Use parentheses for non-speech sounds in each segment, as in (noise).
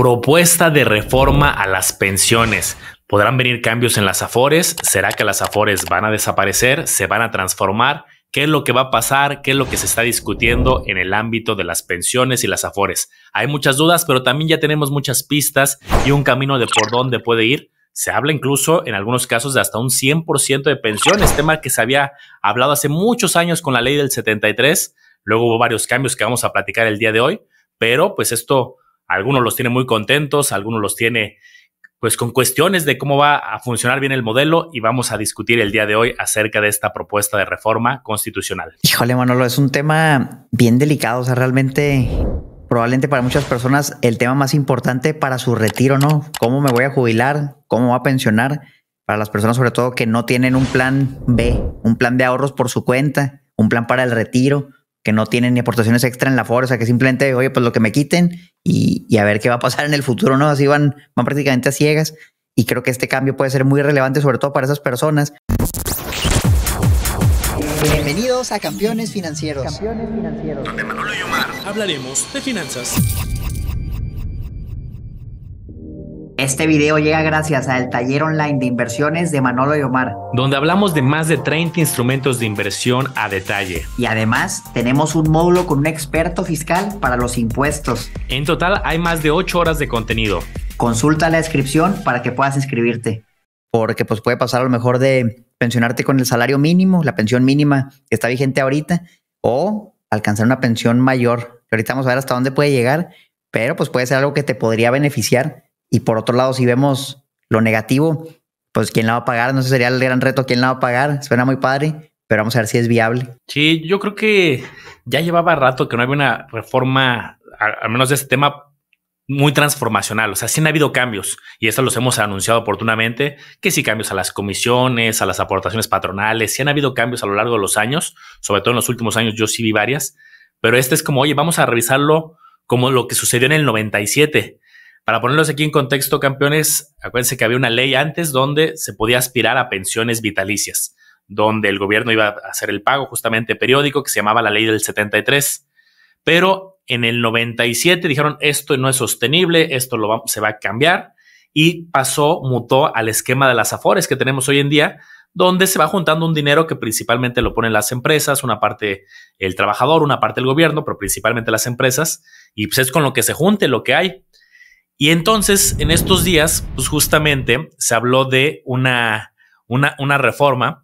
Propuesta de reforma a las pensiones. ¿Podrán venir cambios en las AFORES? ¿Será que las AFORES van a desaparecer? ¿Se van a transformar? ¿Qué es lo que va a pasar? ¿Qué es lo que se está discutiendo en el ámbito de las pensiones y las AFORES? Hay muchas dudas, pero también ya tenemos muchas pistas y un camino de por dónde puede ir. Se habla incluso en algunos casos de hasta un 100% de pensiones, tema que se había hablado hace muchos años con la ley del 73. Luego hubo varios cambios que vamos a platicar el día de hoy, pero pues esto algunos los tiene muy contentos, algunos los tiene pues con cuestiones de cómo va a funcionar bien el modelo y vamos a discutir el día de hoy acerca de esta propuesta de reforma constitucional. Híjole, Manolo, es un tema bien delicado, o sea, realmente probablemente para muchas personas el tema más importante para su retiro, ¿no? ¿Cómo me voy a jubilar? ¿Cómo va a pensionar? Para las personas sobre todo que no tienen un plan B, un plan de ahorros por su cuenta, un plan para el retiro, que no tienen ni aportaciones extra en la fuerza que simplemente, oye, pues lo que me quiten y, a ver qué va a pasar en el futuro, ¿no? Así van, van prácticamente a ciegas y creo que este cambio puede ser muy relevante, sobre todo para esas personas. Bienvenidos a Campeones Financieros. Campeones Financieros. Donde Manolo y hablaremos de finanzas. Este video llega gracias al taller online de inversiones de Manolo y Omar, donde hablamos de más de 30 instrumentos de inversión a detalle. Y además tenemos un módulo con un experto fiscal para los impuestos. En total hay más de 8 horas de contenido. Consulta la descripción para que puedas inscribirte. Porque pues puede pasar a lo mejor de pensionarte con el salario mínimo, la pensión mínima que está vigente ahorita, o alcanzar una pensión mayor. Ahorita vamos a ver hasta dónde puede llegar, pero pues puede ser algo que te podría beneficiar y por otro lado, si vemos lo negativo, pues quién la va a pagar, no sé, sería el gran reto, quién la va a pagar, suena muy padre, pero vamos a ver si es viable. Sí, yo creo que ya llevaba rato que no había una reforma, al menos de este tema, muy transformacional. O sea, sí han habido cambios y estos los hemos anunciado oportunamente, que sí cambios a las comisiones, a las aportaciones patronales, sí han habido cambios a lo largo de los años, sobre todo en los últimos años yo sí vi varias, pero este es como, oye, vamos a revisarlo como lo que sucedió en el 97, para ponerlos aquí en contexto, campeones, acuérdense que había una ley antes donde se podía aspirar a pensiones vitalicias, donde el gobierno iba a hacer el pago justamente periódico que se llamaba la ley del 73. Pero en el 97 dijeron, esto no es sostenible, esto se va a cambiar y pasó, mutó al esquema de las afores que tenemos hoy en día, donde se va juntando un dinero que principalmente lo ponen las empresas, una parte el trabajador, una parte el gobierno, pero principalmente las empresas, y pues es con lo que se junte lo que hay. Y entonces, en estos días, pues justamente se habló de una, una, reforma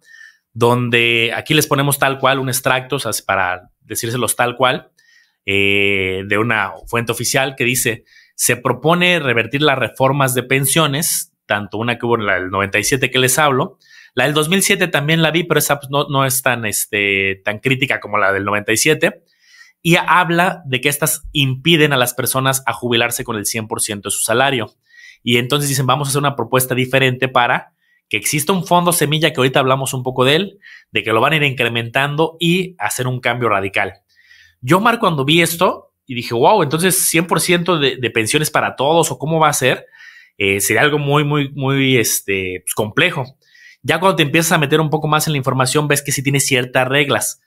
donde aquí les ponemos tal cual un extracto, o sea, para decírselos tal cual, eh, de una fuente oficial que dice, se propone revertir las reformas de pensiones, tanto una que hubo en la del 97 que les hablo, la del 2007 también la vi, pero esa pues, no, es tan, este, tan crítica como la del 97 y habla de que estas impiden a las personas a jubilarse con el 100% de su salario. Y entonces dicen, vamos a hacer una propuesta diferente para que exista un fondo semilla, que ahorita hablamos un poco de él, de que lo van a ir incrementando y hacer un cambio radical. Yo, Marco, cuando vi esto y dije, wow, entonces 100% de, de, pensiones para todos o cómo va a ser, eh, sería algo muy, muy, muy este, pues, complejo. Ya cuando te empiezas a meter un poco más en la información, ves que sí tiene ciertas reglas.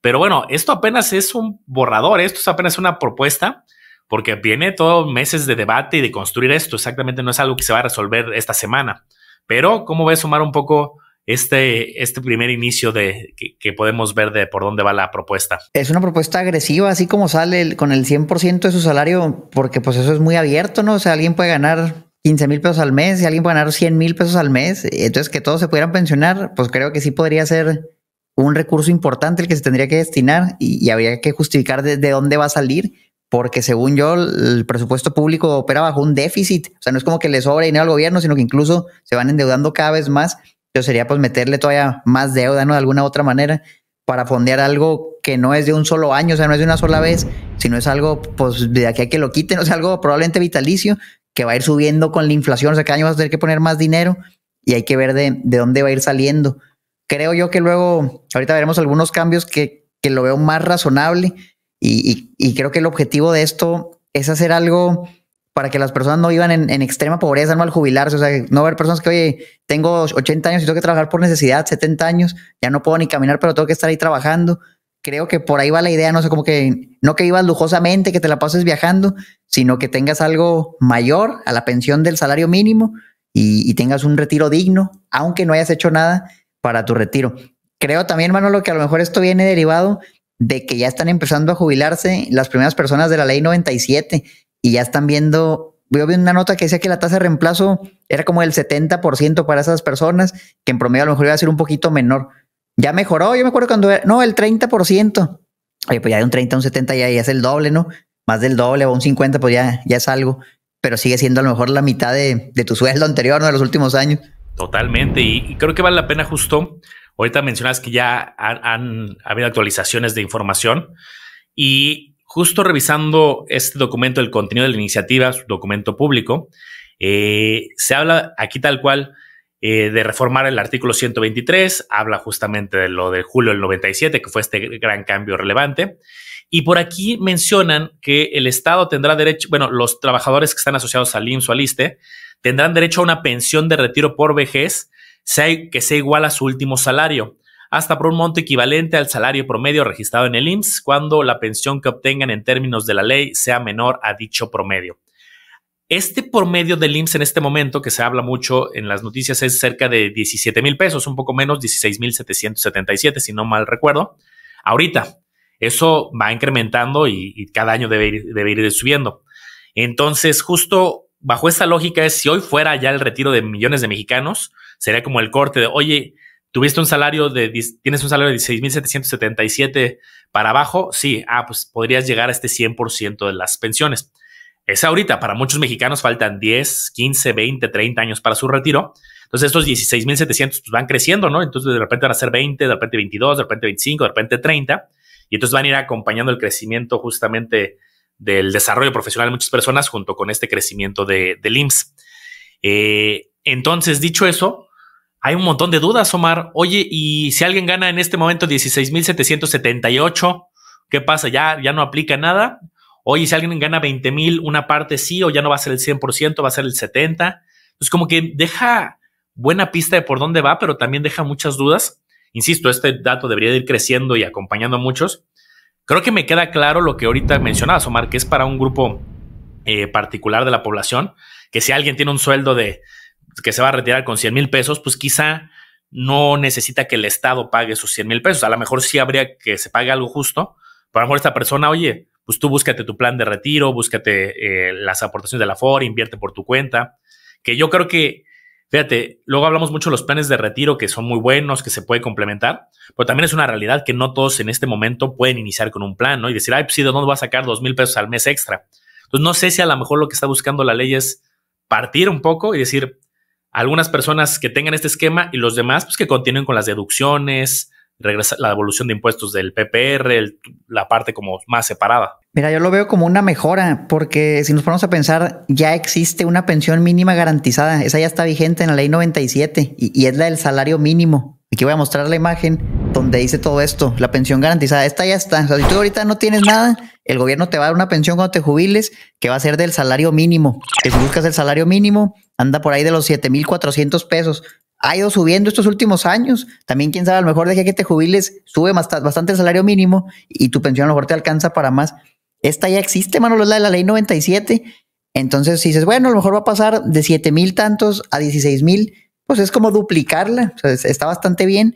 Pero bueno, esto apenas es un borrador, ¿eh? esto es apenas una propuesta, porque viene todo meses de debate y de construir esto. Exactamente no es algo que se va a resolver esta semana. Pero, ¿cómo va a sumar un poco este, este primer inicio de que, podemos ver de por dónde va la propuesta. Es una propuesta agresiva, así como sale con el 100% de su salario, porque pues eso es muy abierto, ¿no? O sea, alguien puede ganar 15 mil pesos al mes y alguien puede ganar 100 mil pesos al mes. Entonces, que todos se pudieran pensionar, pues creo que sí podría ser un recurso importante el que se tendría que destinar y, habría que justificar desde dónde va a salir, porque según yo el presupuesto público opera bajo un déficit, o sea, no es como que le sobra dinero al gobierno, sino que incluso se van endeudando cada vez más, yo sería pues meterle todavía más deuda, ¿no? De alguna otra manera, para fondear algo que no es de un solo año, o sea, no es de una sola vez, sino es algo pues de aquí hay que lo quiten, o sea, algo probablemente vitalicio, que va a ir subiendo con la inflación, o sea, cada año vas a tener que poner más dinero y hay que ver de, de dónde va a ir saliendo creo yo que luego, ahorita veremos algunos cambios que, que lo veo más razonable y, y, creo que el objetivo de esto es hacer algo para que las personas no vivan en, extrema pobreza, no al jubilarse, o sea, no ver personas que, oye, tengo 80 años y tengo que trabajar por necesidad, 70 años, ya no puedo ni caminar, pero tengo que estar ahí trabajando. Creo que por ahí va la idea, no sé, como que no que vivas lujosamente, que te la pases viajando, sino que tengas algo mayor a la pensión del salario mínimo y, y tengas un retiro digno, aunque no hayas hecho nada, para tu retiro. Creo también, Manolo, que a lo mejor esto viene derivado de que ya están empezando a jubilarse las primeras personas de la ley 97 y ya están viendo, yo vi una nota que decía que la tasa de reemplazo era como el 70% para esas personas, que en promedio a lo mejor iba a ser un poquito menor. Ya mejoró, yo me acuerdo cuando era, no, el 30%. Oye, pues ya de un 30 un 70 ya, es el doble, ¿no? Más del doble o un 50, pues ya, ya es algo, pero sigue siendo a lo mejor la mitad de, de tu sueldo anterior, ¿no? De los últimos años. Totalmente, y, creo que vale la pena justo, ahorita mencionas que ya han, habido actualizaciones de información y justo revisando este documento, el contenido de la iniciativa, su documento público, eh, se habla aquí tal cual eh, de reformar el artículo 123, habla justamente de lo de julio del 97, que fue este gran cambio relevante, y por aquí mencionan que el Estado tendrá derecho, bueno, los trabajadores que están asociados al IMSS o al ISTE, tendrán derecho a una pensión de retiro por vejez que sea igual a su último salario, hasta por un monto equivalente al salario promedio registrado en el IMSS, cuando la pensión que obtengan en términos de la ley sea menor a dicho promedio. Este promedio del IMSS en este momento, que se habla mucho en las noticias, es cerca de 17 mil pesos, un poco menos, 16 mil 777, si no mal recuerdo. Ahorita, eso va incrementando y, cada año debe debe ir subiendo. Entonces, justo bajo esta lógica es si hoy fuera ya el retiro de millones de mexicanos, sería como el corte de, oye, tuviste un salario de, tienes un salario de 16.777 para abajo, sí, ah, pues podrías llegar a este 100% de las pensiones. Es ahorita, para muchos mexicanos faltan 10, 15, 20, 30 años para su retiro. Entonces estos 16.700 pues, van creciendo, ¿no? Entonces de repente van a ser 20, de repente 22, de repente 25, de repente 30. Y entonces van a ir acompañando el crecimiento justamente del desarrollo profesional de muchas personas junto con este crecimiento de, del IMSS. Eh, entonces, dicho eso, hay un montón de dudas, Omar. Oye, y si alguien gana en este momento 16,778, ¿qué pasa? ¿Ya, ¿Ya no aplica nada? Oye, si alguien gana 20,000, una parte sí, o ya no va a ser el 100%, va a ser el 70%. entonces pues, como que deja buena pista de por dónde va, pero también deja muchas dudas. Insisto, este dato debería ir creciendo y acompañando a muchos. Creo que me queda claro lo que ahorita mencionabas, Omar, que es para un grupo eh, particular de la población, que si alguien tiene un sueldo de que se va a retirar con 100 mil pesos, pues quizá no necesita que el Estado pague sus 100 mil pesos. A lo mejor sí habría que se pague algo justo, Por a lo mejor esta persona, oye, pues tú búscate tu plan de retiro, búscate eh, las aportaciones de la FOR, invierte por tu cuenta, que yo creo que Fíjate, luego hablamos mucho de los planes de retiro que son muy buenos, que se puede complementar, pero también es una realidad que no todos en este momento pueden iniciar con un plan, ¿no? Y decir, ay, pues sí, ¿de dónde va a sacar dos mil pesos al mes extra? Entonces, no sé si a lo mejor lo que está buscando la ley es partir un poco y decir, algunas personas que tengan este esquema y los demás, pues que continúen con las deducciones, regresa la devolución de impuestos del PPR, la parte como más separada. Mira, yo lo veo como una mejora, porque si nos ponemos a pensar, ya existe una pensión mínima garantizada. Esa ya está vigente en la ley 97 y, es la del salario mínimo. Aquí voy a mostrar la imagen donde dice todo esto, la pensión garantizada. Esta ya está. si tú ahorita no tienes nada, el gobierno te va a dar una pensión cuando te jubiles que va a ser del salario mínimo. si buscas el salario mínimo, anda por ahí de los 7,400 pesos ha ido subiendo estos últimos años. También, quién sabe, a lo mejor de que te jubiles sube bastante el salario mínimo y tu pensión a lo mejor te alcanza para más. Esta ya existe, mano, es la de la ley 97. Entonces, si dices, bueno, a lo mejor va a pasar de 7 mil tantos a 16 mil, pues es como duplicarla. está bastante bien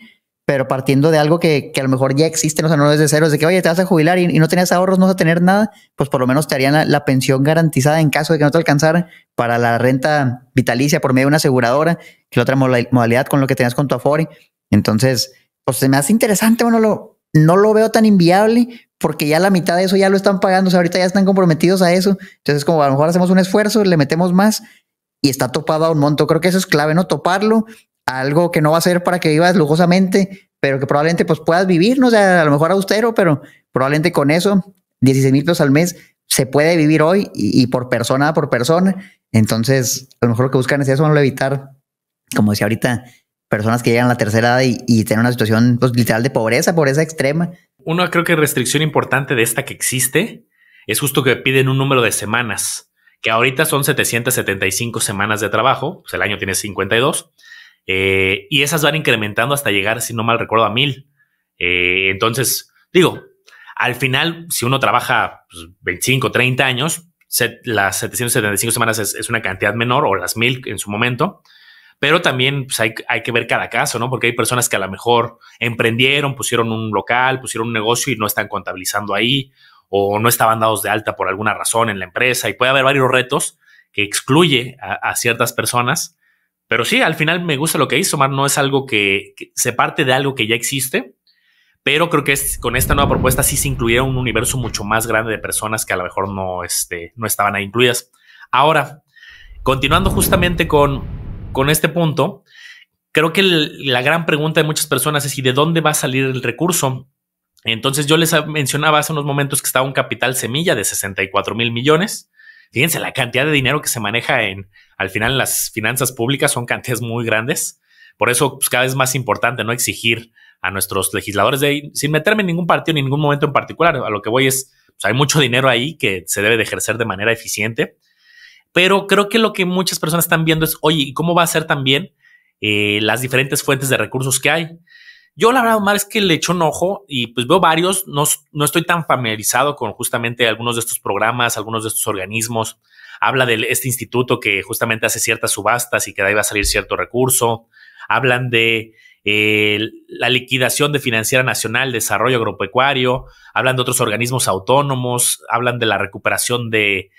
pero partiendo de algo que, que, a lo mejor ya existe, o sea, no es de cero, es de que, oye, te vas a jubilar y, no tenías ahorros, no vas a tener nada, pues por lo menos te harían la, pensión garantizada en caso de que no te alcanzara para la renta vitalicia por medio de una aseguradora, que es la otra modalidad con lo que tenías con tu Afore. Entonces, pues se me hace interesante, bueno, lo, no lo veo tan inviable porque ya la mitad de eso ya lo están pagando, o sea, ahorita ya están comprometidos a eso. Entonces, como a lo mejor hacemos un esfuerzo, le metemos más y está topado a un monto. Creo que eso es clave, ¿no? Toparlo, algo que no va a ser para que vivas lujosamente, pero que probablemente pues puedas vivir, no o sea, a lo mejor austero, pero probablemente con eso, 16 mil pesos al mes, se puede vivir hoy y, por persona por persona. Entonces, a lo mejor lo que buscan es eso, no evitar, como decía ahorita, personas que llegan a la tercera edad y, y tienen una situación pues, literal de pobreza, pobreza extrema. Uno creo que restricción importante de esta que existe es justo que piden un número de semanas, que ahorita son 775 semanas de trabajo, pues, el año tiene 52, eh, y esas van incrementando hasta llegar, si no mal recuerdo, a mil. Eh, entonces, digo, al final, si uno trabaja 25, pues, 30 años, las 775 semanas es, una cantidad menor o las mil en su momento. Pero también pues, hay, que ver cada caso, ¿no? Porque hay personas que a lo mejor emprendieron, pusieron un local, pusieron un negocio y no están contabilizando ahí o no estaban dados de alta por alguna razón en la empresa y puede haber varios retos que excluye a, a ciertas personas pero sí, al final me gusta lo que hizo. Omar no es algo que, se parte de algo que ya existe, pero creo que con esta nueva propuesta sí se incluyera un universo mucho más grande de personas que a lo mejor no, este, estaban incluidas. Ahora, continuando justamente con, este punto, creo que la gran pregunta de muchas personas es: ¿y de dónde va a salir el recurso? Entonces, yo les mencionaba hace unos momentos que estaba un capital semilla de 64 mil millones. Fíjense la cantidad de dinero que se maneja en, al final, las finanzas públicas son cantidades muy grandes. Por eso, pues, cada vez más importante no exigir a nuestros legisladores de, sin meterme en ningún partido, en ningún momento en particular. A lo que voy es, pues, hay mucho dinero ahí que se debe de ejercer de manera eficiente. Pero creo que lo que muchas personas están viendo es, oye, ¿y cómo va a ser también eh, las diferentes fuentes de recursos que hay? Yo la verdad, mal es que le echo un ojo y pues veo varios, no, estoy tan familiarizado con justamente algunos de estos programas, algunos de estos organismos. Habla de este instituto que justamente hace ciertas subastas y que de ahí va a salir cierto recurso. Hablan de eh, la liquidación de Financiera Nacional, Desarrollo Agropecuario, hablan de otros organismos autónomos, hablan de la recuperación de,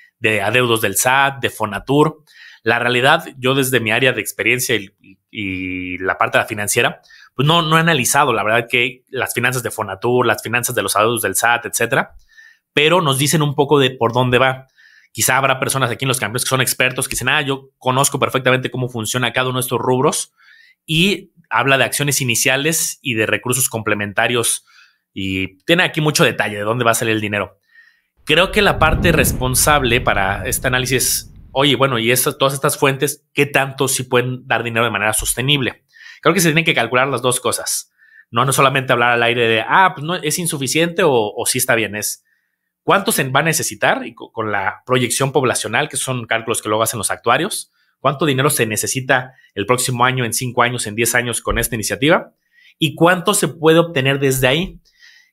adeudos del SAT, de Fonatur. La realidad, yo desde mi área de experiencia y, y, la parte de la financiera, pues, no, no he analizado, la verdad, que las finanzas de Fonatur, las finanzas de los adultos del SAT, etcétera, pero nos dicen un poco de por dónde va. Quizá habrá personas aquí en los campos que son expertos que dicen, ah, yo conozco perfectamente cómo funciona cada uno de estos rubros y habla de acciones iniciales y de recursos complementarios y tiene aquí mucho detalle de dónde va a salir el dinero. Creo que la parte responsable para este análisis es, oye, bueno, y estas, todas estas fuentes, ¿qué tanto si pueden dar dinero de manera sostenible? Creo que se tienen que calcular las dos cosas. No, no solamente hablar al aire de, ah, pues, no, es insuficiente o, si sí está bien, es cuánto se va a necesitar y con, con la proyección poblacional, que son cálculos que luego hacen los actuarios, cuánto dinero se necesita el próximo año, en cinco años, en diez años con esta iniciativa y cuánto se puede obtener desde ahí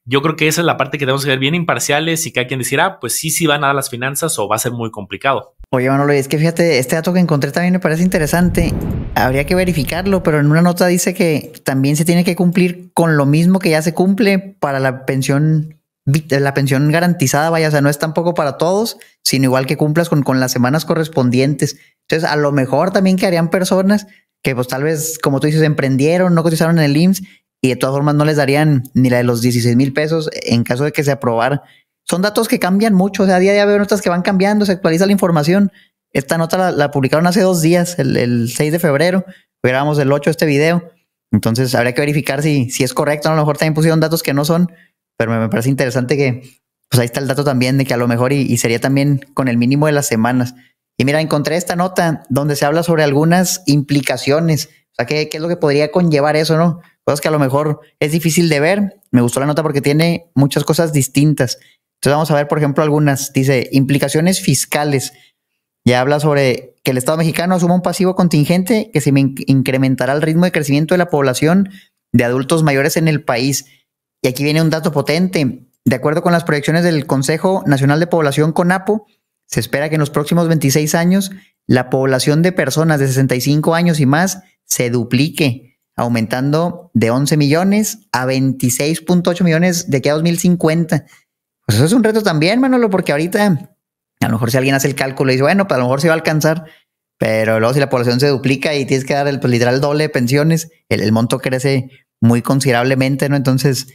yo creo que esa es la parte que tenemos que ver bien imparciales y que hay quien decir, ah, pues sí, sí van a dar las finanzas o va a ser muy complicado. Oye, Manolo, es que fíjate, este dato que encontré también me parece interesante. Habría que verificarlo, pero en una nota dice que también se tiene que cumplir con lo mismo que ya se cumple para la pensión, eh, la pensión garantizada, vaya, o sea, no es tampoco para todos, sino igual que cumplas con, las semanas correspondientes. Entonces, a lo mejor también que harían personas que pues tal vez, como tú dices, emprendieron, no cotizaron en el IMSS y de todas formas no les darían ni la de los 16 mil pesos en caso de que se aprobara. Son datos que cambian mucho, o sea, a día de hoy notas que van cambiando, se actualiza la información. Esta nota la, publicaron hace dos días, el, 6 de febrero, grabamos el 8 este video, entonces habría que verificar si, si es correcto, a lo mejor también pusieron datos que no son, pero me, parece interesante que, pues ahí está el dato también de que a lo mejor y, sería también con el mínimo de las semanas. Y mira, encontré esta nota donde se habla sobre algunas implicaciones, o sea, qué es lo que podría conllevar eso, ¿no? cosas que a lo mejor es difícil de ver. Me gustó la nota porque tiene muchas cosas distintas. Entonces vamos a ver, por ejemplo, algunas. Dice, implicaciones fiscales. Ya habla sobre que el Estado mexicano asuma un pasivo contingente que se incrementará el ritmo de crecimiento de la población de adultos mayores en el país. Y aquí viene un dato potente. De acuerdo con las proyecciones del Consejo Nacional de Población CONAPO, se espera que en los próximos 26 años la población de personas de 65 años y más se duplique aumentando de 11 millones a 26.8 millones de aquí a 2050. Pues eso es un reto también, Manolo, porque ahorita a lo mejor si alguien hace el cálculo y dice, bueno, pues a lo mejor se va a alcanzar, pero luego si la población se duplica y tienes que dar el, pues, literal doble de pensiones, el, monto crece muy considerablemente, ¿no? Entonces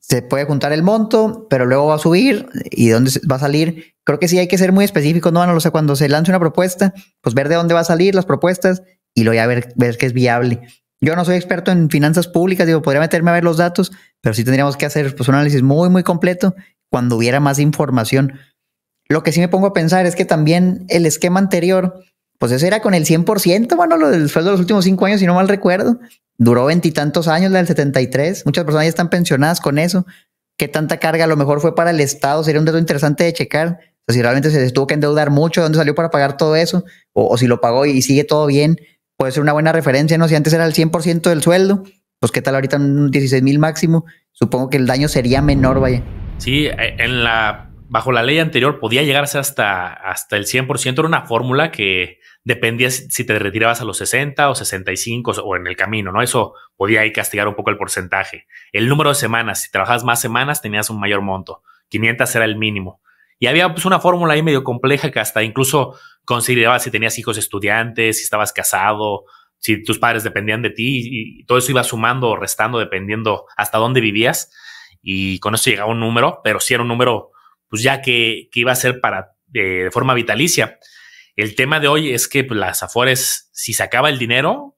se puede juntar el monto, pero luego va a subir y dónde va a salir. Creo que sí hay que ser muy específico, ¿no? Manolo? o sea, cuando se lance una propuesta, pues ver de dónde va a salir las propuestas y luego ya ver, ver que es viable. Yo no soy experto en finanzas públicas, digo, podría meterme a ver los datos, pero sí tendríamos que hacer pues, un análisis muy, muy completo cuando hubiera más información. Lo que sí me pongo a pensar es que también el esquema anterior, pues eso era con el 100%, bueno, lo del sueldo de los últimos cinco años, si no mal recuerdo, duró veintitantos años, la del 73, muchas personas ya están pensionadas con eso, qué tanta carga a lo mejor fue para el Estado, sería un dato interesante de checar, o si realmente se tuvo que endeudar mucho, dónde salió para pagar todo eso, o, o si lo pagó y sigue todo bien, puede ser una buena referencia, ¿no? Si antes era el 100% del sueldo, pues qué tal ahorita un 16 mil máximo, supongo que el daño sería menor, vaya. Sí, e, en la, bajo la ley anterior podía llegarse hasta, hasta el 100%, era una fórmula que dependía si te retirabas a los 60 o 65 o en el camino, ¿no? Eso podía ahí castigar un poco el porcentaje. El número de semanas, si trabajabas más semanas tenías un mayor monto, 500 era el mínimo. Y había pues, una fórmula ahí medio compleja que hasta incluso consideraba si tenías hijos estudiantes, si estabas casado, si tus padres dependían de ti y todo eso iba sumando o restando dependiendo hasta dónde vivías. Y con eso llegaba un número, pero si era un número pues ya que, iba a ser para eh, de forma vitalicia. El tema de hoy es que pues, las afores, si sacaba el dinero,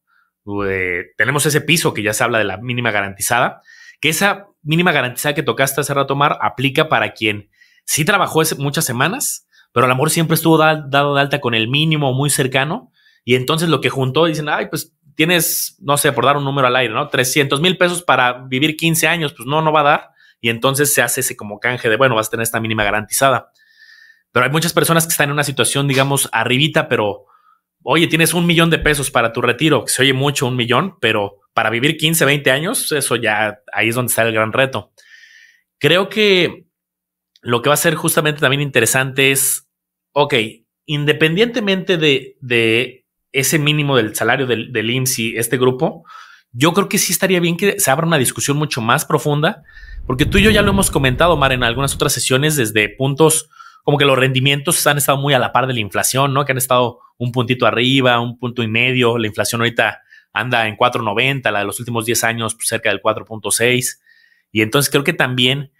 eh, tenemos ese piso que ya se habla de la mínima garantizada, que esa mínima garantizada que tocaste hace rato, aplica para quien sí trabajó muchas semanas, pero el amor siempre estuvo dado de alta con el mínimo muy cercano. Y entonces lo que juntó, dicen, ay, pues tienes, no sé, por dar un número al aire, ¿no? 300 mil pesos para vivir 15 años, pues no, no va a dar. Y entonces se hace ese como canje de, bueno, vas a tener esta mínima garantizada. Pero hay muchas personas que están en una situación, digamos, arribita, pero, oye, tienes un millón de pesos para tu retiro, que se oye mucho un millón, pero para vivir 15, 20 años, eso ya, ahí es donde está el gran reto. Creo que lo que va a ser justamente también interesante es, ok, independientemente de, ese mínimo del salario del, del IMSI, este grupo, yo creo que sí estaría bien que se abra una discusión mucho más profunda, porque tú y yo ya lo hemos comentado, Mar, en algunas otras sesiones, desde puntos como que los rendimientos han estado muy a la par de la inflación, ¿no? Que han estado un puntito arriba, un punto y medio, la inflación ahorita anda en 4.90, la de los últimos 10 años pues, cerca del 4.6, y entonces creo que también...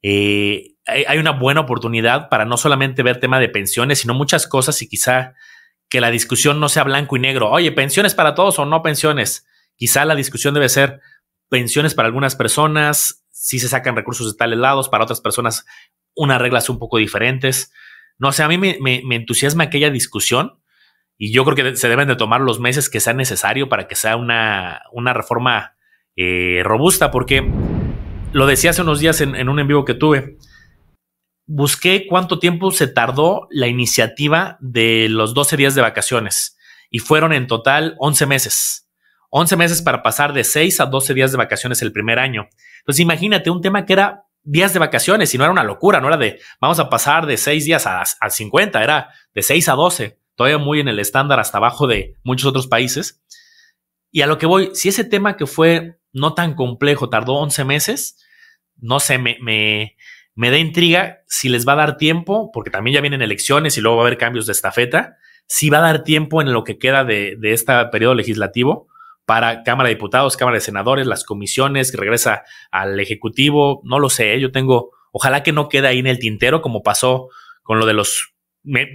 Eh, hay, una buena oportunidad para no solamente ver tema de pensiones, sino muchas cosas y quizá que la discusión no sea blanco y negro. Oye, pensiones para todos o no pensiones. Quizá la discusión debe ser pensiones para algunas personas, si se sacan recursos de tales lados, para otras personas unas reglas un poco diferentes. No sé, a mí me, entusiasma aquella discusión y yo creo que se deben de tomar los meses que sea necesario para que sea una, una reforma eh, robusta, porque lo decía hace unos días en, en un en vivo que tuve, busqué cuánto tiempo se tardó la iniciativa de los 12 días de vacaciones y fueron en total 11 meses. 11 meses para pasar de 6 a 12 días de vacaciones el primer año. Entonces imagínate un tema que era días de vacaciones y no era una locura, no era de vamos a pasar de 6 días a, 50, era de 6 a 12, todavía muy en el estándar hasta abajo de muchos otros países. Y a lo que voy, si ese tema que fue no tan complejo tardó 11 meses, no sé, me, me, me da intriga si les va a dar tiempo, porque también ya vienen elecciones y luego va a haber cambios de estafeta, si va a dar tiempo en lo que queda de, este periodo legislativo para Cámara de Diputados, Cámara de Senadores, las comisiones, que regresa al Ejecutivo, no lo sé, yo tengo, ojalá que no quede ahí en el tintero como pasó con lo de los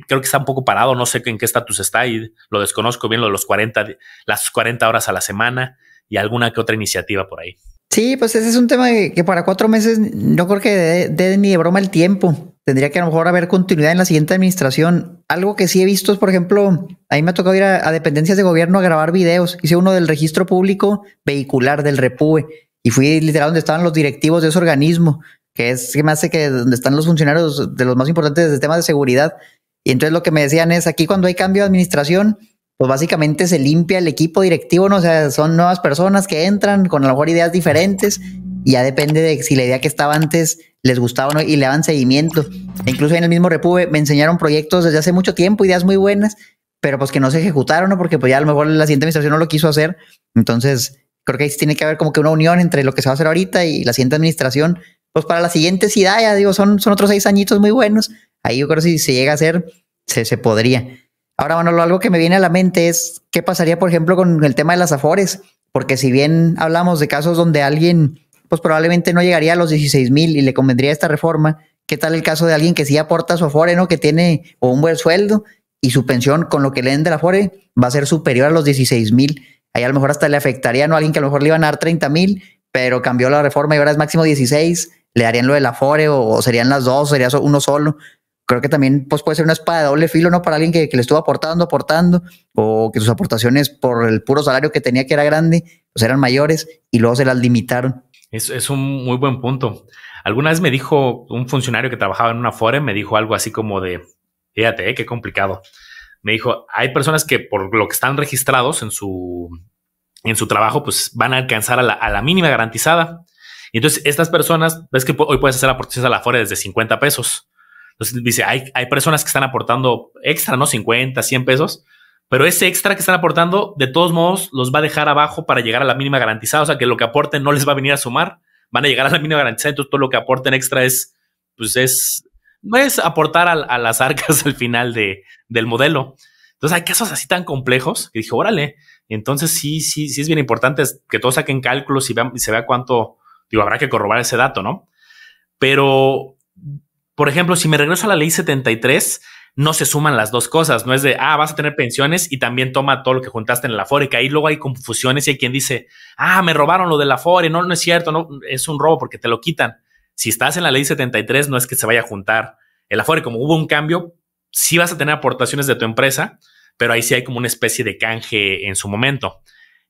creo que está un poco parado, no sé en qué estatus está y lo desconozco bien, lo de los 40, las 40 horas a la semana y alguna que otra iniciativa por ahí. Sí, pues ese es un tema que, para cuatro meses no creo que dé ni de broma el tiempo. Tendría que a lo mejor haber continuidad en la siguiente administración. Algo que sí he visto es, por ejemplo, a mí me ha tocado ir a, dependencias de gobierno a grabar videos. Hice uno del registro público vehicular del Repue y fui literal donde estaban los directivos de ese organismo, que es que me hace que donde están los funcionarios de los más importantes de temas de seguridad. Y entonces lo que me decían es, aquí cuando hay cambio de administración, pues básicamente se limpia el equipo directivo, ¿no? O sea, son nuevas personas que entran con a lo mejor ideas diferentes y ya depende de si la idea que estaba antes les gustaba o no y le dan seguimiento. E incluso en el mismo Repube me enseñaron proyectos desde hace mucho tiempo, ideas muy buenas, pero pues que no se ejecutaron, ¿no? Porque pues ya a lo mejor la siguiente administración no lo quiso hacer. Entonces, creo que ahí tiene que haber como que una unión entre lo que se va a hacer ahorita y la siguiente administración. Pues para la siguiente ciudad, ya digo, son, son otros seis añitos muy buenos. Ahí yo creo que si se llega a hacer, se, se podría. Ahora, lo algo que me viene a la mente es qué pasaría, por ejemplo, con el tema de las afores, porque si bien hablamos de casos donde alguien, pues probablemente no llegaría a los 16 mil y le convendría esta reforma, ¿qué tal el caso de alguien que sí aporta su afore, ¿no? que tiene o un buen sueldo y su pensión con lo que le den la afore va a ser superior a los 16 mil? Ahí a lo mejor hasta le afectaría ¿no? a alguien que a lo mejor le iban a dar 30 mil, pero cambió la reforma y ahora es máximo 16, le darían lo del afore o, o serían las dos, sería uno solo creo que también pues, puede ser una espada de doble filo, ¿no? Para alguien que, le estuvo aportando, aportando, o que sus aportaciones por el puro salario que tenía, que era grande, pues eran mayores y luego se las limitaron. Es, un muy buen punto. Alguna vez me dijo un funcionario que trabajaba en una Fore, me dijo algo así como de, fíjate, eh, qué complicado. Me dijo, hay personas que por lo que están registrados en su, en su trabajo, pues van a alcanzar a la, a la mínima garantizada. Y entonces estas personas, ves que hoy puedes hacer aportaciones a la Fore desde 50 pesos entonces dice, hay, personas que están aportando extra, ¿no? 50, 100 pesos, pero ese extra que están aportando, de todos modos, los va a dejar abajo para llegar a la mínima garantizada, o sea que lo que aporten no les va a venir a sumar, van a llegar a la mínima garantizada, entonces todo lo que aporten extra es, pues es, no es aportar a, las arcas (laughs) al final del modelo. Entonces hay casos así tan complejos que dije, órale, entonces sí, sí, sí es bien importante que todos saquen cálculos y, vean, y se vea cuánto, digo, habrá que corroborar ese dato, ¿no? Pero por ejemplo, si me regreso a la ley 73, no se suman las dos cosas, no es de, ah, vas a tener pensiones y también toma todo lo que juntaste en la Afore, que ahí luego hay confusiones y hay quien dice, ah, me robaron lo del Afore, no, no es cierto, no, es un robo porque te lo quitan. Si estás en la ley 73, no es que se vaya a juntar el Afore, como hubo un cambio, sí vas a tener aportaciones de tu empresa, pero ahí sí hay como una especie de canje en su momento,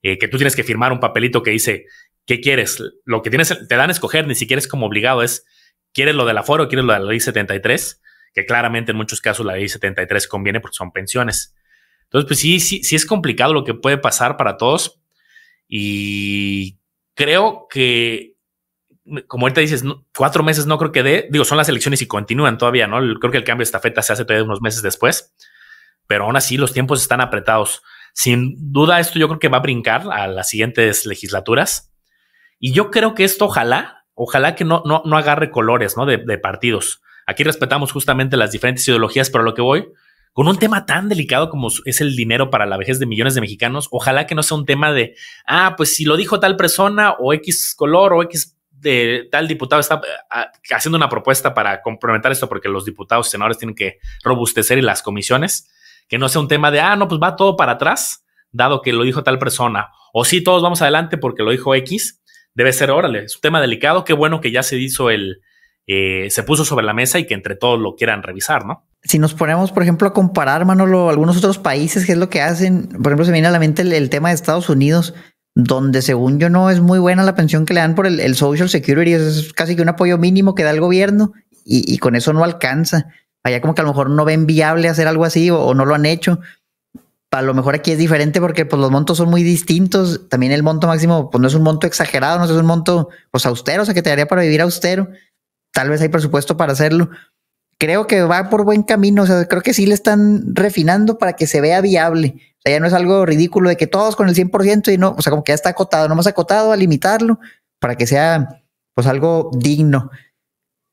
eh, que tú tienes que firmar un papelito que dice, ¿qué quieres? Lo que tienes, te dan a escoger, ni siquiera es como obligado, es ¿Quieres lo del aforo? ¿Quieres lo de la ley 73? Que claramente en muchos casos la ley 73 conviene porque son pensiones. Entonces, pues sí, sí, sí es complicado lo que puede pasar para todos. Y creo que, como ahorita dices, cuatro meses no creo que dé. Digo, son las elecciones y continúan todavía, ¿no? Creo que el cambio de estafeta se hace todavía unos meses después. Pero aún así, los tiempos están apretados. Sin duda, esto yo creo que va a brincar a las siguientes legislaturas. Y yo creo que esto, ojalá, ojalá que no, no, no agarre colores ¿no? De, partidos. Aquí respetamos justamente las diferentes ideologías, pero lo que voy, con un tema tan delicado como es el dinero para la vejez de millones de mexicanos, ojalá que no sea un tema de, ah, pues si lo dijo tal persona o X color o X de tal diputado está ah, ah, haciendo una propuesta para complementar esto, porque los diputados y senadores tienen que robustecer y las comisiones, que no sea un tema de, ah, no, pues va todo para atrás, dado que lo dijo tal persona, o si todos vamos adelante porque lo dijo X, debe ser, órale, es un tema delicado, qué bueno que ya se hizo el, eh, se puso sobre la mesa y que entre todos lo quieran revisar, ¿no? Si nos ponemos, por ejemplo, a comparar, Manolo, algunos otros países, ¿qué es lo que hacen? Por ejemplo, se viene a la mente el, tema de Estados Unidos, donde según yo no es muy buena la pensión que le dan por el, Social Security, es casi que un apoyo mínimo que da el gobierno y, con eso no alcanza. Allá como que a lo mejor no ven viable hacer algo así o no lo han hecho a lo mejor aquí es diferente porque pues, los montos son muy distintos. También el monto máximo, pues no es un monto exagerado, no es un monto pues, austero, o sea, que te daría para vivir austero. Tal vez hay presupuesto para hacerlo. Creo que va por buen camino, o sea, creo que sí le están refinando para que se vea viable. O sea, ya no es algo ridículo de que todos con el 100% y no, o sea, como que ya está acotado, no más acotado a limitarlo para que sea pues algo digno.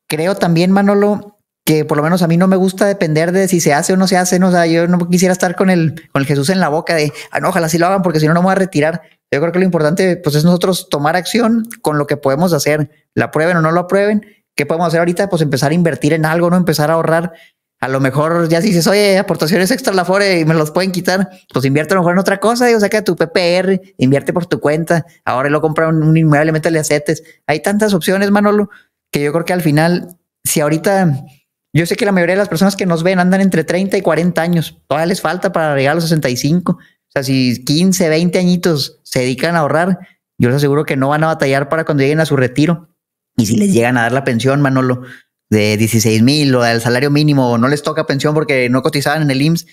Creo también, Manolo, que por lo menos a mí no me gusta depender de si se hace o no se hace. o sea, yo no quisiera estar con el, con el Jesús en la boca de, ah, no, ojalá sí lo hagan porque si no, no me voy a retirar. Yo creo que lo importante pues, es nosotros tomar acción con lo que podemos hacer, la prueben o no lo aprueben. ¿Qué podemos hacer ahorita? Pues empezar a invertir en algo, no empezar a ahorrar. A lo mejor ya si dices, oye, aportaciones extra la FORE y me los pueden quitar, pues invierte a lo mejor en otra cosa, digo, saca tu PPR, invierte por tu cuenta, ahora lo compra un, un de acetes. Hay tantas opciones, Manolo, que yo creo que al final, si ahorita yo sé que la mayoría de las personas que nos ven andan entre 30 y 40 años. Todavía les falta para llegar a los 65. O sea, si 15, 20 añitos se dedican a ahorrar, yo les aseguro que no van a batallar para cuando lleguen a su retiro. Y si les llegan a dar la pensión, Manolo, de 16 mil o del salario mínimo, o no les toca pensión porque no cotizaban en el IMSS,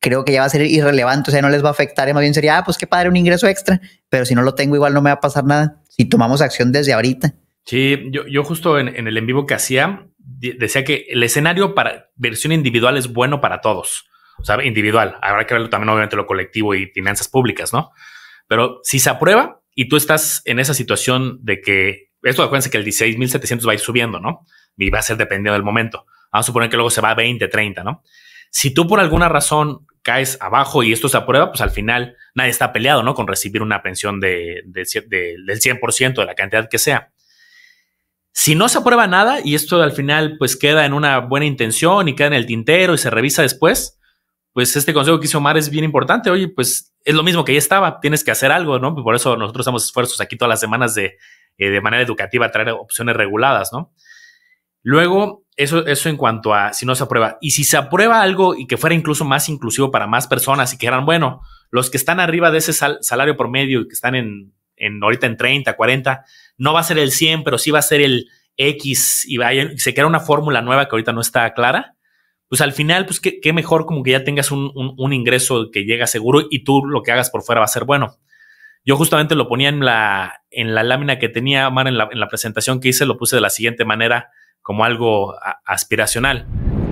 creo que ya va a ser irrelevante, o sea, no les va a afectar, más bien sería, ah, pues qué padre, un ingreso extra, pero si no lo tengo igual no me va a pasar nada si tomamos acción desde ahorita. Sí, yo, yo justo en el en vivo que hacía, decía que el escenario para versión individual es bueno para todos. O sea, individual. Habrá que verlo también, obviamente, lo colectivo y finanzas públicas, ¿no? Pero si se aprueba y tú estás en esa situación de que, esto acuérdense que el 16.700 va a ir subiendo, ¿no? Y va a ser dependiendo del momento. Vamos a suponer que luego se va a 20, 30, ¿no? Si tú por alguna razón caes abajo y esto se aprueba, pues al final nadie está peleado, ¿no? Con recibir una pensión del 100% de la cantidad que sea. Si no se aprueba nada y esto al final pues queda en una buena intención y queda en el tintero y se revisa después, pues este consejo que hizo Omar es bien importante. Oye, pues es lo mismo que ya estaba, tienes que hacer algo, ¿no? Por eso nosotros hacemos esfuerzos aquí todas las semanas de, eh, de manera educativa traer opciones reguladas, ¿no? Luego, eso, eso en cuanto a si no se aprueba. Y si se aprueba algo y que fuera incluso más inclusivo para más personas y que eran, bueno, los que están arriba de ese salario salario promedio y que están en, en ahorita en 30, 40, no va a ser el 100, pero sí va a ser el X y, se crea una fórmula nueva que ahorita no está clara, pues al final, pues qué, mejor como que ya tengas un, ingreso que llega seguro y tú lo que hagas por fuera va a ser bueno. Yo justamente lo ponía en la, en la lámina que tenía, Omar, en la, en la presentación que hice, lo puse de la siguiente manera, como algo aspiracional.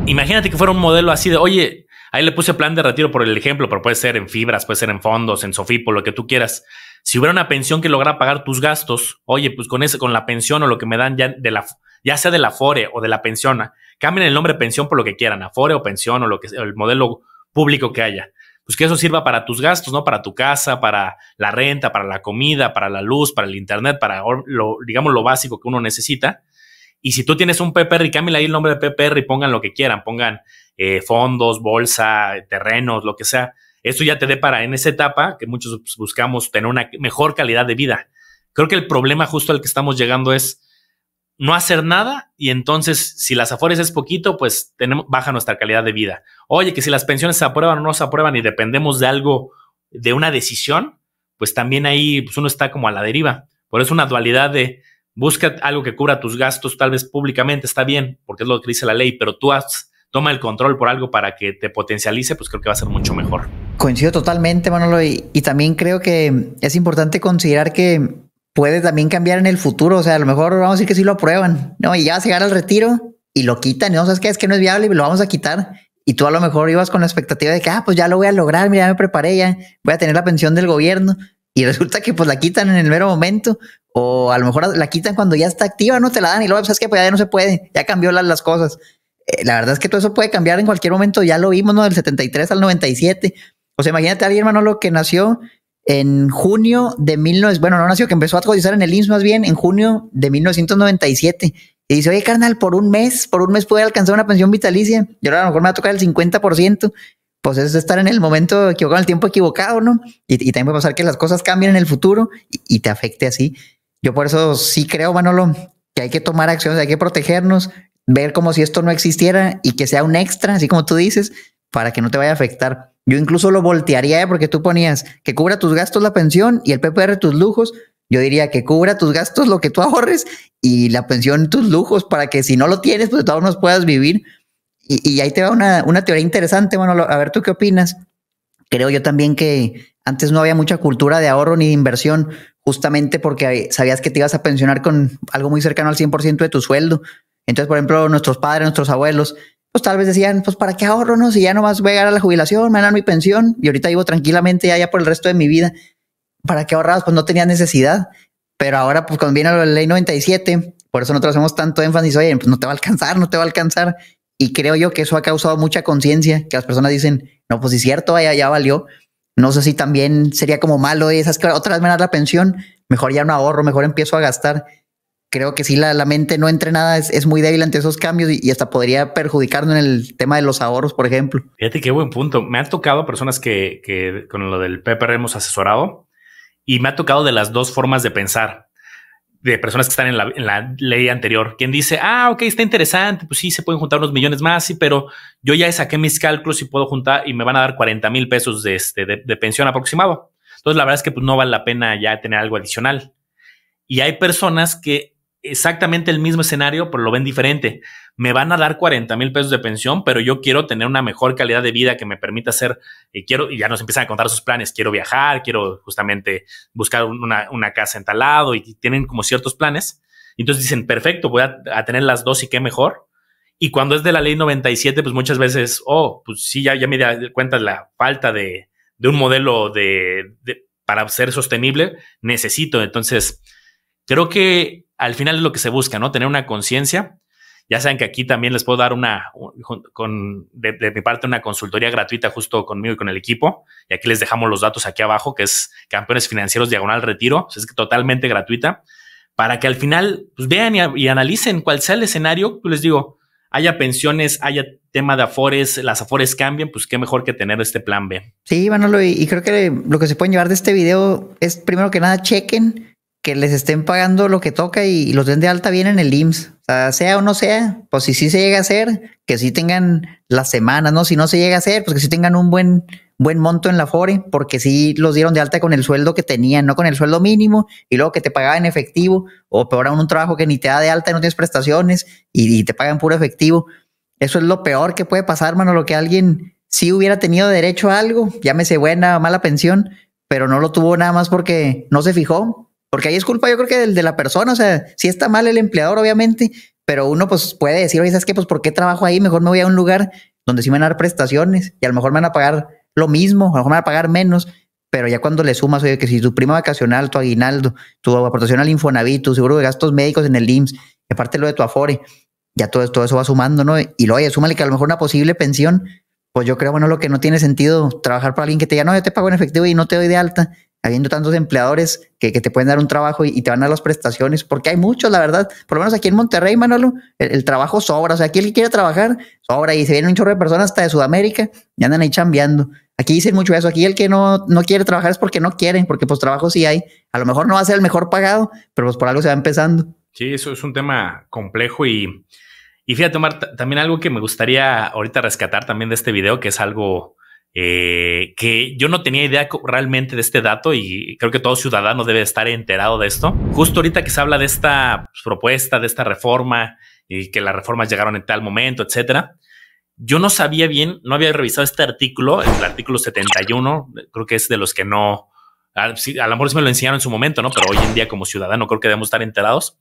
Imagínate que fuera un modelo así de, oye, Ahí le puse plan de retiro por el ejemplo, pero puede ser en fibras, puede ser en fondos, en por lo que tú quieras. Si hubiera una pensión que lograra pagar tus gastos, oye, pues con ese, con la pensión o lo que me dan ya de la, ya sea de la FORE o de la pensiona, ah, cambien el nombre pensión por lo que quieran, Afore o pensión o lo que el modelo público que haya. Pues que eso sirva para tus gastos, ¿no? Para tu casa, para la renta, para la comida, para la luz, para el internet, para lo, digamos, lo básico que uno necesita y si tú tienes un PPR, cámbiale ahí el nombre de PPR y pongan lo que quieran, pongan eh, fondos, bolsa, terrenos, lo que sea. Esto ya te dé para en esa etapa que muchos pues, buscamos tener una mejor calidad de vida. Creo que el problema justo al que estamos llegando es no hacer nada y entonces si las afores es poquito, pues tenemos, baja nuestra calidad de vida. Oye, que si las pensiones se aprueban o no se aprueban y dependemos de algo, de una decisión, pues también ahí pues, uno está como a la deriva. Por eso una dualidad de Busca algo que cubra tus gastos, tal vez públicamente, está bien, porque es lo que dice la ley, pero tú has, toma el control por algo para que te potencialice, pues creo que va a ser mucho mejor. Coincido totalmente, Manolo, y, también creo que es importante considerar que puede también cambiar en el futuro. O sea, a lo mejor vamos a decir que si lo aprueban, ¿no? Y ya a llegar al retiro y lo quitan. Y no sabes qué es que no es viable y lo vamos a quitar. Y tú a lo mejor ibas con la expectativa de que, ah, pues ya lo voy a lograr, mira, me preparé ya, voy a tener la pensión del gobierno. Y resulta que pues la quitan en el mero momento o a lo mejor la quitan cuando ya está activa, no te la dan y luego sabes pues, que pues ya no se puede, ya cambió las, las cosas. Eh, la verdad es que todo eso puede cambiar en cualquier momento, ya lo vimos, ¿no? Del 73 al 97. O sea, imagínate a alguien, lo que nació en junio de 19... Bueno, no nació, que empezó a cotizar en el IMSS más bien en junio de 1997. Y dice, oye, carnal, por un mes, por un mes puede alcanzar una pensión vitalicia. Y ahora a lo mejor me va a tocar el 50%. Pues es estar en el momento equivocado, en el tiempo equivocado, ¿no? Y, también puede pasar que las cosas cambien en el futuro y te afecte así. Yo por eso sí creo, Manolo, que hay que tomar acciones, hay que protegernos, ver como si esto no existiera y que sea un extra, así como tú dices, para que no te vaya a afectar. Yo incluso lo voltearía ¿eh? porque tú ponías que cubra tus gastos la pensión y el PPR tus lujos. Yo diría que cubra tus gastos lo que tú ahorres y la pensión tus lujos para que si no lo tienes, pues todos nos puedas vivir. Y, ahí te va una, una teoría interesante, Manolo. A ver, ¿tú qué opinas? Creo yo también que antes no había mucha cultura de ahorro ni de inversión justamente porque sabías que te ibas a pensionar con algo muy cercano al 100% de tu sueldo. Entonces, por ejemplo, nuestros padres, nuestros abuelos, pues tal vez decían, pues para qué ahorro, no? Si ya no voy a llegar a la jubilación, me van mi pensión y ahorita vivo tranquilamente ya, por el resto de mi vida. ¿Para qué ahorrar? Pues no tenía necesidad. Pero ahora, pues cuando viene la ley 97, por eso nosotros hacemos tanto énfasis, oye, pues no te va a alcanzar, no te va a alcanzar. Y creo yo que eso ha causado mucha conciencia, que las personas dicen, no, pues si es cierto, ya, ya valió. No sé si también sería como malo, esas que otra vez me la pensión, mejor ya no ahorro, mejor empiezo a gastar. Creo que si la, mente no entrenada nada es muy débil ante esos cambios y, hasta podría perjudicarnos en el tema de los ahorros, por ejemplo. Fíjate qué buen punto. Me han tocado personas que, que con lo del PPR hemos asesorado y me ha tocado de las dos formas de pensar de personas que están en la, ley anterior, quien dice, ah, ok, está interesante, pues sí, se pueden juntar unos millones más, sí, pero yo ya saqué mis cálculos y puedo juntar y me van a dar 40 mil pesos de, este, de, pensión aproximado. Entonces, la verdad es que pues, no vale la pena ya tener algo adicional. Y hay personas que exactamente el mismo escenario, pero lo ven diferente. Me van a dar 40 mil pesos de pensión, pero yo quiero tener una mejor calidad de vida que me permita hacer, eh, quiero, y ya nos empiezan a contar sus planes, quiero viajar, quiero justamente buscar una, una casa en y tienen como ciertos planes. Entonces dicen, perfecto, voy a, tener las dos y qué mejor. Y cuando es de la ley 97, pues muchas veces, oh, pues sí, ya, ya me da cuenta la falta de, de un modelo de, de, para ser sostenible, necesito. Entonces, creo que al final es lo que se busca, ¿no? Tener una conciencia. Ya saben que aquí también les puedo dar una, con, de, mi parte, una consultoría gratuita justo conmigo y con el equipo. Y aquí les dejamos los datos aquí abajo, que es Campeones Financieros Diagonal Retiro. es que totalmente gratuita para que al final pues, vean y, analicen cuál sea el escenario. Yo pues, les digo, haya pensiones, haya tema de afores, las afores cambien, pues qué mejor que tener este plan B. Sí, Manolo, y creo que lo que se pueden llevar de este video es primero que nada chequen que les estén pagando lo que toca y, los den de alta bien en el IMSS. O sea, sea o no sea, pues si sí se llega a hacer, que sí tengan las semanas, ¿no? Si no se llega a hacer, pues que sí tengan un buen, buen monto en la FORE, porque sí los dieron de alta con el sueldo que tenían, no con el sueldo mínimo, y luego que te pagaban en efectivo, o peor aún un trabajo que ni te da de alta, no tienes prestaciones, y, te pagan puro efectivo. Eso es lo peor que puede pasar, mano, lo que alguien sí hubiera tenido derecho a algo, llámese buena o mala pensión, pero no lo tuvo nada más porque no se fijó porque ahí es culpa, yo creo que del de la persona. O sea, si está mal el empleador, obviamente, pero uno pues puede decir, oye, ¿sabes qué? Pues, ¿por qué trabajo ahí? Mejor me voy a un lugar donde sí me van a dar prestaciones y a lo mejor me van a pagar lo mismo, a lo mejor me van a pagar menos. Pero ya cuando le sumas, oye, que si tu prima vacacional, tu aguinaldo, tu aportación al Infonavit, tu seguro de gastos médicos en el IMSS, aparte lo de tu Afore, ya todo, eso va sumando, ¿no? Y lo oye, súmale que a lo mejor una posible pensión, pues yo creo, bueno, lo que no tiene sentido trabajar para alguien que te diga, no, yo te pago en efectivo y no te doy de alta habiendo tantos empleadores que, te pueden dar un trabajo y, te van a las prestaciones, porque hay muchos, la verdad, por lo menos aquí en Monterrey, Manolo, el, trabajo sobra, o sea, aquí el que quiere trabajar sobra y se viene un chorro de personas hasta de Sudamérica y andan ahí chambeando. Aquí dicen mucho eso, aquí el que no, no quiere trabajar es porque no quieren, porque pues trabajo sí hay, a lo mejor no va a ser el mejor pagado, pero pues por algo se va empezando. Sí, eso es un tema complejo y, y fíjate, Omar, también algo que me gustaría ahorita rescatar también de este video, que es algo eh, que yo no tenía idea realmente de este dato y creo que todo ciudadano debe estar enterado de esto. Justo ahorita que se habla de esta pues, propuesta, de esta reforma y que las reformas llegaron en tal momento, etcétera. Yo no sabía bien, no había revisado este artículo, el artículo 71, creo que es de los que no, a, lo mejor me lo enseñaron en su momento, ¿no? Pero hoy en día como ciudadano creo que debemos estar enterados.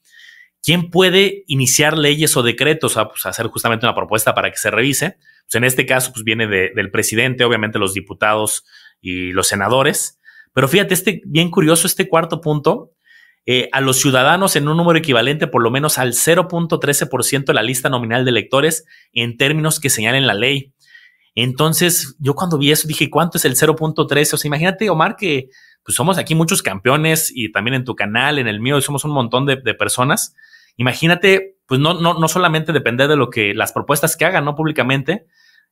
¿Quién puede iniciar leyes o decretos a ah, pues, hacer justamente una propuesta para que se revise? Pues, en este caso, pues viene del presidente, obviamente los diputados y los senadores. Pero fíjate, este, bien curioso este cuarto punto, eh, a los ciudadanos en un número equivalente por lo menos al 0.13% de la lista nominal de electores en términos que señalen la ley. Entonces, yo cuando vi eso dije, ¿cuánto es el 0.13? O sea, imagínate, Omar, que pues, somos aquí muchos campeones y también en tu canal, en el mío, somos un montón de personas imagínate, pues no, no, solamente depender de lo que las propuestas que hagan, ¿no? Públicamente.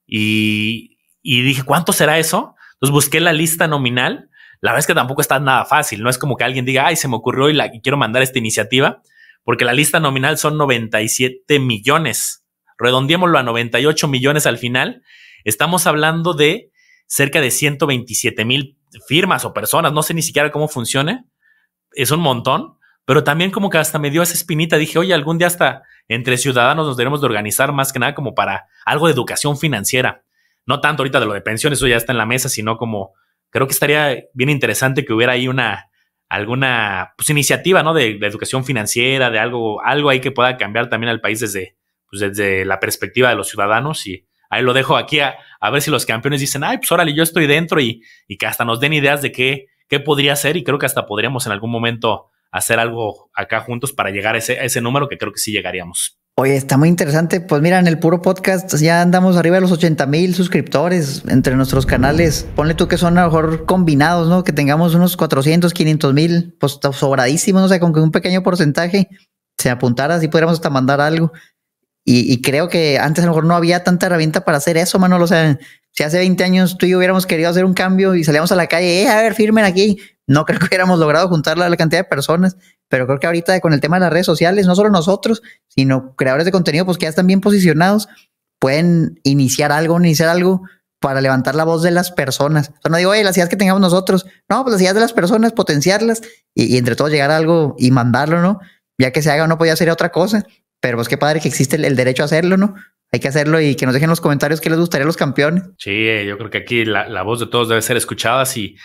Y, dije, ¿cuánto será eso? Entonces busqué la lista nominal. La verdad es que tampoco está nada fácil. No es como que alguien diga, ay, se me ocurrió y, la, quiero mandar esta iniciativa, porque la lista nominal son 97 millones. Redondiémoslo a 98 millones al final. Estamos hablando de cerca de 127 mil firmas o personas. No sé ni siquiera cómo funcione. Es un montón pero también como que hasta me dio esa espinita, dije, oye, algún día hasta entre ciudadanos nos debemos de organizar más que nada como para algo de educación financiera, no tanto ahorita de lo de pensiones, eso ya está en la mesa, sino como creo que estaría bien interesante que hubiera ahí una alguna pues, iniciativa, ¿no? De, de educación financiera, de algo, algo ahí que pueda cambiar también al país desde, pues, desde la perspectiva de los ciudadanos y ahí lo dejo aquí a, ver si los campeones dicen, ay, pues órale, yo estoy dentro y, y que hasta nos den ideas de qué, qué podría ser y creo que hasta podríamos en algún momento hacer algo acá juntos para llegar a ese, ese número que creo que sí llegaríamos. Oye, está muy interesante. Pues mira, en el puro podcast ya andamos arriba de los 80 mil suscriptores entre nuestros canales. Ponle tú que son a lo mejor combinados, ¿no? Que tengamos unos 400, 500 mil, pues sobradísimo no sé, sea, con que un pequeño porcentaje se apuntara, si pudiéramos hasta mandar algo. Y, creo que antes a lo mejor no había tanta herramienta para hacer eso, Manolo. O sea, si hace 20 años tú y yo hubiéramos querido hacer un cambio y salíamos a la calle, eh, a ver, firmen aquí no creo que hubiéramos logrado juntar la cantidad de personas, pero creo que ahorita con el tema de las redes sociales, no solo nosotros, sino creadores de contenido, pues que ya están bien posicionados, pueden iniciar algo, iniciar algo para levantar la voz de las personas. no digo, oye, las ideas que tengamos nosotros, no, pues las ideas de las personas, potenciarlas y, entre todos llegar a algo y mandarlo, ¿no? Ya que se haga no podía ser otra cosa, pero pues qué padre que existe el, derecho a hacerlo, ¿no? hay que hacerlo y que nos dejen los comentarios qué les gustaría a los campeones. Sí, eh, yo creo que aquí la, voz de todos debe ser escuchada. Si,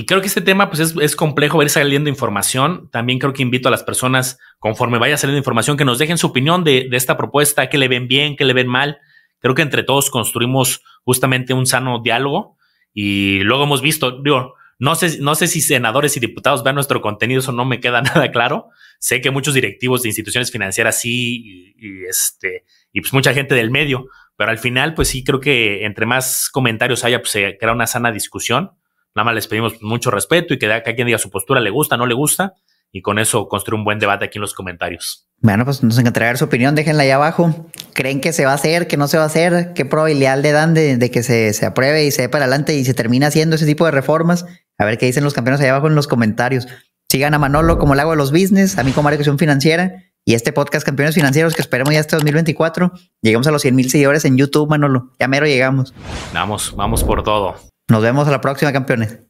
y creo que este tema pues es, es, complejo, ver saliendo información. También creo que invito a las personas, conforme vaya saliendo información, que nos dejen su opinión de, de esta propuesta, que le ven bien, que le ven mal. Creo que entre todos construimos justamente un sano diálogo. Y luego hemos visto, digo, no sé, no sé si senadores y diputados vean nuestro contenido, eso no me queda (laughs) nada claro. Sé que muchos directivos de instituciones financieras sí, y, y, este, y pues mucha gente del medio, pero al final, pues sí, creo que entre más comentarios haya, pues se crea una sana discusión Nada más les pedimos mucho respeto y que cada quien diga su postura, le gusta, no le gusta, y con eso construir un buen debate aquí en los comentarios. Bueno, pues nos encantaría ver su opinión, déjenla ahí abajo. ¿Creen que se va a hacer, que no se va a hacer? ¿Qué probabilidad le dan de, que se, apruebe y se dé para adelante y se termine haciendo ese tipo de reformas? A ver qué dicen los campeones ahí abajo en los comentarios. Sigan a Manolo como el hago de los business, a mí como Educación Financiera y este podcast Campeones Financieros que esperemos ya este 2024. Llegamos a los 100 mil seguidores en YouTube, Manolo. Ya mero llegamos. Vamos, vamos por todo. Nos vemos a la próxima, campeones.